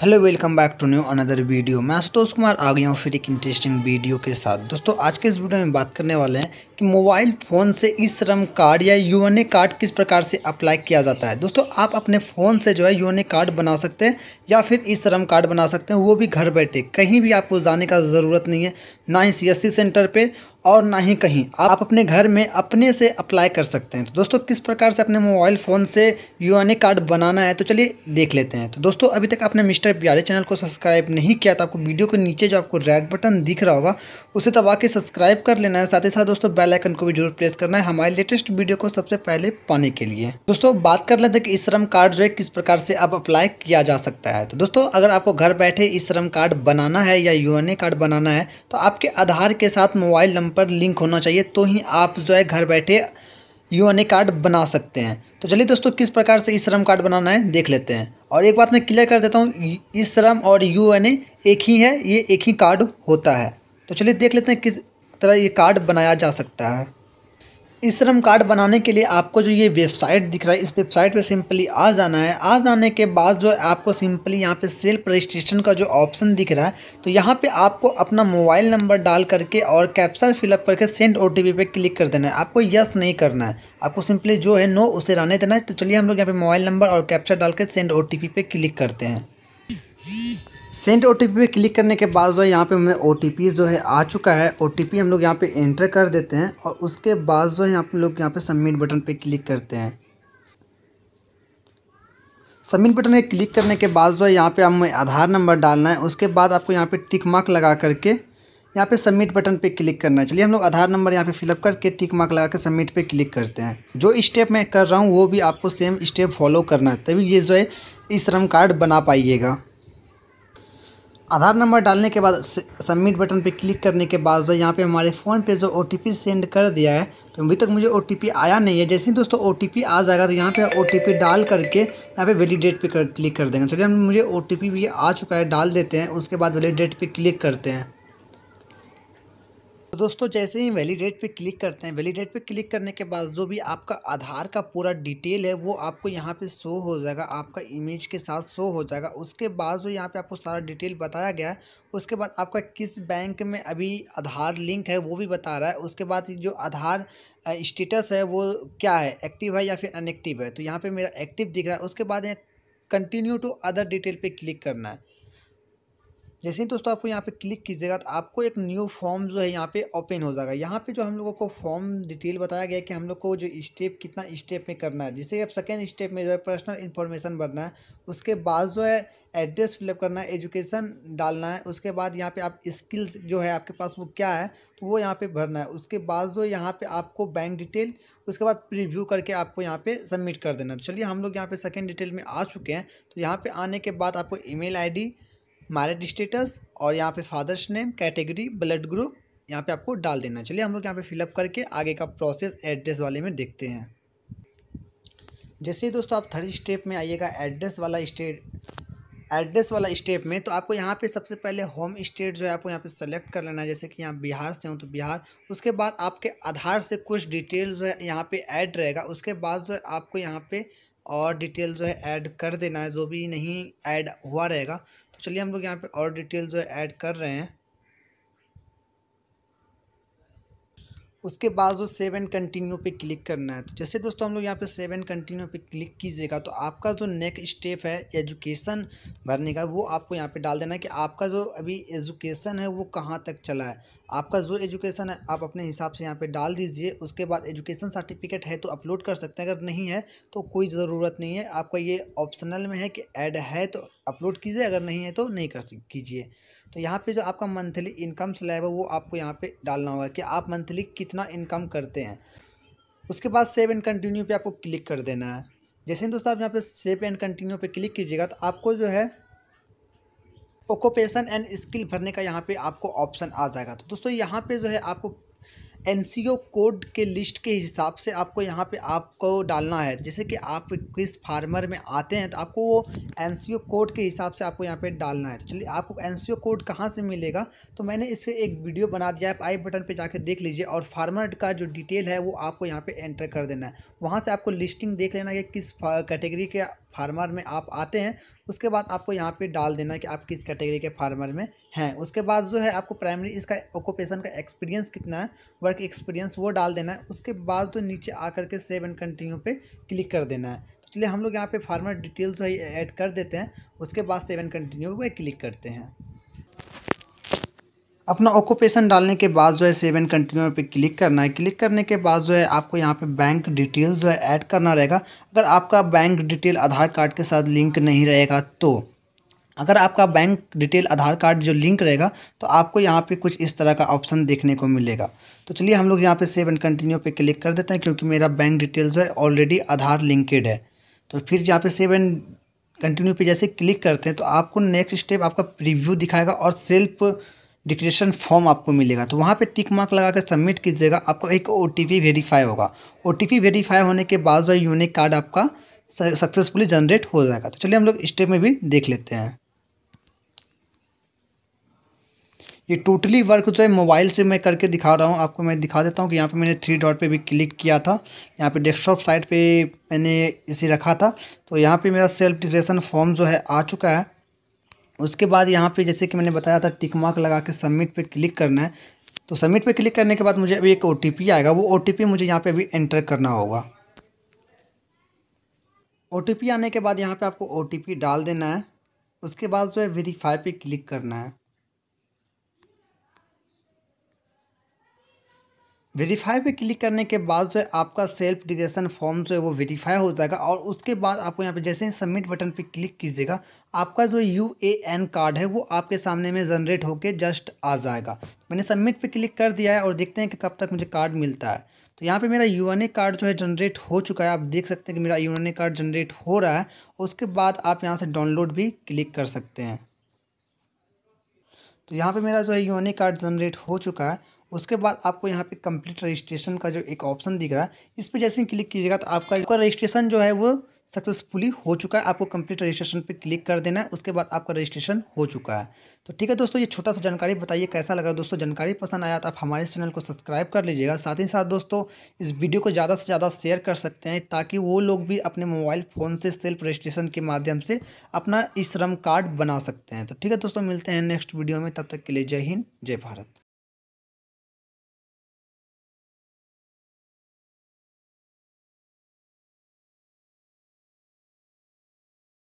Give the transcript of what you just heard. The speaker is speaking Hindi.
hello welcome back to new another video मैं आशुतोष कुमार आ गया हूँ फिर एक इंटरेस्टिंग वीडियो के साथ दोस्तों आज के इस वीडियो में बात करने वाले हैं कि मोबाइल फ़ोन से ई श्रम कार्ड या यू कार्ड किस प्रकार से अप्लाई किया जाता है दोस्तों आप अपने फ़ोन से जो है यू कार्ड बना सकते हैं या फिर ई श्रम कार्ड बना सकते हैं वो भी घर बैठे कहीं भी आपको जाने का ज़रूरत नहीं है ना ही सी सेंटर पर और ना ही कहीं आप अपने घर में अपने से अप्लाई कर सकते हैं तो दोस्तों किस प्रकार से अपने मोबाइल फ़ोन से ए कार्ड बनाना है तो चलिए देख लेते हैं तो दोस्तों अभी तक आपने मिस्टर प्यारे चैनल को सब्सक्राइब नहीं किया तो आपको वीडियो के नीचे जो आपको रेड बटन दिख रहा होगा उसे दबा के सब्सक्राइब कर लेना है साथ ही साथ दोस्तों बेलाइकन को भी जरूर प्रेस करना है हमारे लेटेस्ट वीडियो को सबसे पहले पाने के लिए दोस्तों बात कर लेते हैं कि श्रम कार्ड जो है किस प्रकार से आप अप्लाई किया जा सकता है तो दोस्तों अगर आपको घर बैठे श्रम कार्ड बनाना है या ए कार्ड बनाना है तो आपके आधार के साथ मोबाइल नंबर पर लिंक होना चाहिए तो ही आप जो है घर बैठे यू एन ए कार्ड बना सकते हैं तो चलिए दोस्तों किस प्रकार से ई श्रम कार्ड बनाना है देख लेते हैं और एक बात मैं क्लियर कर देता हूँ ई श्रम और यू एन ए एक ही है ये एक ही कार्ड होता है तो चलिए देख लेते हैं किस तरह ये कार्ड बनाया जा सकता है ई श्रम कार्ड बनाने के लिए आपको जो ये वेबसाइट दिख रहा है इस वेबसाइट पे सिंपली आ जाना है आ जाने के बाद जो आपको सिंपली यहाँ पे सेल्फ रजिस्ट्रेशन का जो ऑप्शन दिख रहा है तो यहाँ पे आपको अपना मोबाइल नंबर डाल करके और कैप्चर फिलअप करके सेंड ओ पे क्लिक कर देना है आपको यस नहीं करना है आपको सिंपली जो है नो उसे रहने देना है तो चलिए हम लोग यहाँ पर मोबाइल नंबर और कैप्चर डाल के सेंड ओ पे क्लिक करते हैं सेंड ओ टी पे क्लिक करने के बाद जो है यहाँ पे हमें ओ जो है आ चुका है ओ हम लोग यहाँ पे एंटर कर देते हैं और उसके बाद जो है यहाँ लोग यहाँ पे सबमिट बटन पे क्लिक करते हैं सबमिट बटन पे क्लिक करने के बाद जो है यहाँ पे हमें आधार नंबर डालना है उसके बाद आपको यहाँ पे टिक मार्क लगा करके यहाँ पे सबमिट बटन पे क्लिक करना है चलिए हम लोग आधार नंबर यहाँ पे फिलअप करके टिक मार्क लगा के सबमिट पे क्लिक करते हैं जो स्टेप मैं कर रहा हूँ वो भी आपको सेम स्टेप फॉलो करना है तभी ये जो है इस श्रम कार्ड बना पाइएगा आधार नंबर डालने के बाद सबमिट बटन पे क्लिक करने के बाद जो यहाँ पे हमारे फ़ोन पे जो ओ सेंड कर दिया है तो अभी तक मुझे ओ आया नहीं है जैसे ही दोस्तों ओ आ जाएगा तो यहाँ पे ओ डाल करके यहाँ पे वैलिडेट पे कर, क्लिक कर देंगे चलिए मुझे ओ भी आ चुका है डाल देते हैं उसके बाद वैलिडेट पे क्लिक करते हैं तो दोस्तों जैसे ही वैलिडेट पे क्लिक करते हैं वैलिडेट पे क्लिक करने के बाद जो भी आपका आधार का पूरा डिटेल है वो आपको यहाँ पे शो हो जाएगा आपका इमेज के साथ शो हो जाएगा उसके बाद जो यहाँ पे आपको सारा डिटेल बताया गया है उसके बाद आपका किस बैंक में अभी आधार लिंक है वो भी बता रहा है उसके बाद जो आधार स्टेटस है वो क्या है एक्टिव है या फिर अनएक्टिव है तो यहाँ पर मेरा एक्टिव दिख रहा है उसके बाद कंटिन्यू टू अदर डिटेल पे क्लिक करना है जैसे ही दोस्तों आपको यहाँ पे क्लिक कीजिएगा तो आपको एक न्यू फॉर्म जो है यहाँ पे ओपन हो जाएगा यहाँ पे जो हम लोगों को फॉर्म डिटेल बताया गया कि हम लोग को जो स्टेप कितना स्टेप में करना है जैसे आप सेकेंड स्टेप में जो है पर्सनल इन्फॉर्मेशन भरना है उसके बाद जो है एड्रेस फिलअप करना है एजुकेशन डालना है उसके बाद यहाँ पे आप स्किल्स जो है आपके पास वो क्या है तो वो यहाँ पे भरना है उसके बाद जो यहाँ पे आपको बैंक डिटेल उसके बाद प्रीव्यू करके आपको यहाँ पे सबमिट कर देना है तो चलिए हम लोग यहाँ पे सेकेंड डिटेल में आ चुके हैं तो यहाँ पे आने के बाद आपको ईमेल आईडी मैरिड स्टेटस और यहाँ पे father's name category blood group यहाँ पे आपको डाल देना चलिए हम लोग यहाँ पे फिलअप करके आगे का प्रोसेस एड्रेस वाले में देखते हैं जैसे दोस्तों आप थर्ड स्टेप में आइएगा एड्रेस वाला स्टेट एड्रेस वाला स्टेप में तो आपको यहाँ पे सबसे पहले होम स्टेट जो है आपको यहाँ पे सेलेक्ट कर लेना है जैसे कि यहाँ बिहार से हूँ तो बिहार उसके बाद आपके आधार से कुछ डिटेल जो है यहाँ पे ऐड रहेगा उसके बाद जो है आपको यहाँ पे और डिटेल जो है ऐड कर देना है जो भी नहीं ऐड हुआ रहेगा तो चलिए हम लोग यहाँ पे और डिटेल जो है ऐड कर रहे हैं उसके बाद जो सेव एंड कंटिन्यू पे क्लिक करना है तो जैसे दोस्तों हम लोग यहाँ पे सेव एंड कंटिन्यू पे क्लिक कीजिएगा तो आपका जो नेक्स्ट स्टेप है एजुकेशन भरने का वो आपको यहाँ पे डाल देना है कि आपका जो अभी एजुकेशन है वो कहाँ तक चला है आपका जो एजुकेशन है आप अपने हिसाब से यहाँ पे डाल दीजिए उसके बाद एजुकेशन सर्टिफिकेट है तो अपलोड कर सकते हैं अगर नहीं है तो कोई ज़रूरत नहीं है आपका ये ऑप्शनल में है कि ऐड है तो अपलोड कीजिए अगर नहीं है तो नहीं कर कीजिए तो यहाँ पे जो आपका मंथली इनकम स्लैब है वो आपको यहाँ पे डालना होगा कि आप मंथली कितना इनकम करते हैं उसके बाद सेव एंड कंटिन्यू पे आपको क्लिक कर देना है जैसे ही दोस्तों आप यहाँ पे सेव एंड कंटिन्यू पे क्लिक कीजिएगा तो आपको जो है ओकोपेशन एंड स्किल भरने का यहाँ पे आपको ऑप्शन आ जाएगा तो दोस्तों यहाँ पे जो है आपको एन कोड के लिस्ट के हिसाब से आपको यहाँ पे आपको डालना है जैसे कि आप किस फार्मर में आते हैं तो आपको वो एन कोड के हिसाब से आपको यहाँ पे डालना है तो चलिए आपको एन कोड कहाँ से मिलेगा तो मैंने इस पर एक वीडियो बना दिया है आप आई बटन पर जाकर देख लीजिए और फार्मर का जो डिटेल है वो आपको यहाँ पर एंटर कर देना है वहाँ से आपको लिस्टिंग देख लेना कि किस कैटेगरी के फार्मर में आप आते हैं उसके बाद आपको यहाँ पे डाल देना है कि आप किस कैटेगरी के फार्मर में हैं उसके बाद जो है आपको प्राइमरी इसका ऑक्यूपेशन का एक्सपीरियंस कितना है वर्क एक्सपीरियंस वो डाल देना है उसके बाद तो नीचे आकर के सेव एंड कंटिन्यू पे क्लिक कर देना है तो चलिए हम लोग यहाँ पे फार्मर डिटेल्स जो है ऐड कर देते हैं उसके बाद सेव एंड कंटिन्यू क्लिक करते हैं अपना ऑक्यूपेशन डालने के बाद जो है सेवन कंटिन्यू पे क्लिक करना है क्लिक करने के बाद जो है आपको यहाँ पे बैंक डिटेल्स जो है ऐड करना रहेगा अगर आपका बैंक डिटेल आधार कार्ड के साथ लिंक नहीं रहेगा तो अगर आपका बैंक डिटेल आधार कार्ड जो लिंक रहेगा तो आपको यहाँ पे कुछ इस तरह का ऑप्शन देखने को मिलेगा तो चलिए हम लोग यहाँ पे सेव एंड कंटिन्यू पे क्लिक कर देते हैं क्योंकि मेरा बैंक डिटेल जो है ऑलरेडी आधार लिंकेड है तो फिर यहाँ पे सेव एंड कंटिन्यू पे जैसे क्लिक करते हैं तो आपको नेक्स्ट स्टेप आपका प्रिव्यू दिखाएगा और सेल्फ डिक्लेरेशन फॉर्म आपको मिलेगा तो वहाँ पे टिक मार्क लगा कर सबमिट कीजिएगा आपको एक ओ टी पी वेरीफाई होगा ओ टी पी वेरीफाई होने के बाद जो यूनिक कार्ड आपका सक्सेसफुली जनरेट हो जाएगा तो चलिए हम लोग स्टेप में भी देख लेते हैं ये टोटली वर्क जो है मोबाइल से मैं करके दिखा रहा हूँ आपको मैं दिखा देता हूँ कि यहाँ पे मैंने थ्री डॉट पे भी क्लिक किया था यहाँ पे डेस्कटॉप साइट पे मैंने इसे रखा था तो यहाँ पे मेरा सेल्फ डिक्लेरेशन फॉर्म जो है आ चुका है उसके बाद यहाँ पे जैसे कि मैंने बताया था टिक मार्क लगा के सबमिट पे क्लिक करना है तो सबमिट पे क्लिक करने के बाद मुझे अभी एक ओ आएगा वो ओ मुझे यहाँ पे अभी एंटर करना होगा ओ आने के बाद यहाँ पे आपको ओ डाल देना है उसके बाद जो है वेरीफाई पे क्लिक करना है वेरीफाई पे क्लिक करने के बाद जो है आपका सेल्फ डिक्लेरेशन फॉर्म जो है वो वेरीफाई हो जाएगा और उसके बाद आपको यहाँ पे जैसे ही सबमिट बटन पे क्लिक कीजिएगा आपका जो यू ए एन कार्ड है वो आपके सामने में जनरेट होके जस्ट आ जाएगा मैंने सबमिट पे क्लिक कर दिया है और देखते हैं कि कब तक मुझे कार्ड मिलता है तो यहाँ पे मेरा यू एन ए कार्ड जो है जनरेट हो चुका है आप देख सकते हैं कि मेरा U N A card generate हो रहा है उसके बाद आप यहाँ से डाउनलोड भी क्लिक कर सकते हैं तो यहाँ पर मेरा जो है U N A card generate हो चुका है उसके बाद आपको यहाँ पे कंप्लीट रजिस्ट्रेशन का जो एक ऑप्शन दिख रहा है इस पर जैसे ही क्लिक कीजिएगा तो आपका आपका रजिस्ट्रेशन जो है वो सक्सेसफुली हो चुका है आपको कंप्लीट रजिस्ट्रेशन पे क्लिक कर देना है उसके बाद आपका रजिस्ट्रेशन हो चुका है तो ठीक है दोस्तों ये छोटा सा जानकारी बताइए कैसा लगा दोस्तों जानकारी पसंद आया तो आप हमारे चैनल को सब्सक्राइब कर लीजिएगा साथ ही साथ दोस्तों इस वीडियो को ज़्यादा से ज़्यादा शेयर कर सकते हैं ताकि वो लोग भी अपने मोबाइल फ़ोन से सेल्फ रजिस्ट्रेशन के माध्यम से अपना ई श्रम कार्ड बना सकते हैं तो ठीक है दोस्तों मिलते हैं नेक्स्ट वीडियो में तब तक के लिए जय हिंद जय भारत